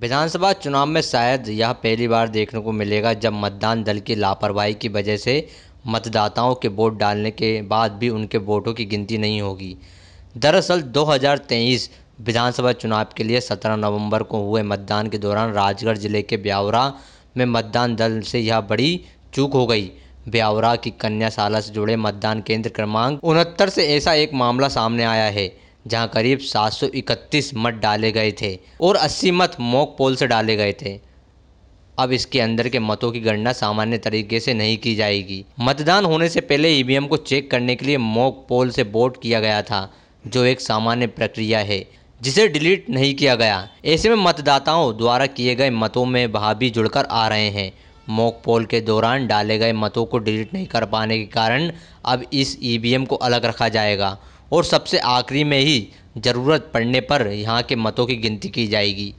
विधानसभा चुनाव में शायद यह पहली बार देखने को मिलेगा जब मतदान दल की लापरवाही की वजह से मतदाताओं के वोट डालने के बाद भी उनके वोटों की गिनती नहीं होगी दरअसल 2023 विधानसभा चुनाव के लिए 17 नवंबर को हुए मतदान के दौरान राजगढ़ जिले के ब्यावरा में मतदान दल से यह बड़ी चूक हो गई ब्यावरा की कन्याशाला से जुड़े मतदान केंद्र क्रमांक उनहत्तर से ऐसा एक मामला सामने आया है जहां करीब 731 मत डाले गए थे और 80 मत मॉक पोल से डाले गए थे अब इसके अंदर के मतों की गणना सामान्य तरीके से नहीं की जाएगी मतदान होने से पहले ई को चेक करने के लिए मॉक पोल से वोट किया गया था जो एक सामान्य प्रक्रिया है जिसे डिलीट नहीं किया गया ऐसे में मतदाताओं द्वारा किए गए मतों में भाभी जुड़कर आ रहे हैं मॉक पोल के दौरान डाले गए मतों को डिलीट नहीं कर पाने के कारण अब इस ईवीएम को अलग रखा जाएगा और सबसे आखिरी में ही ज़रूरत पड़ने पर यहाँ के मतों की गिनती की जाएगी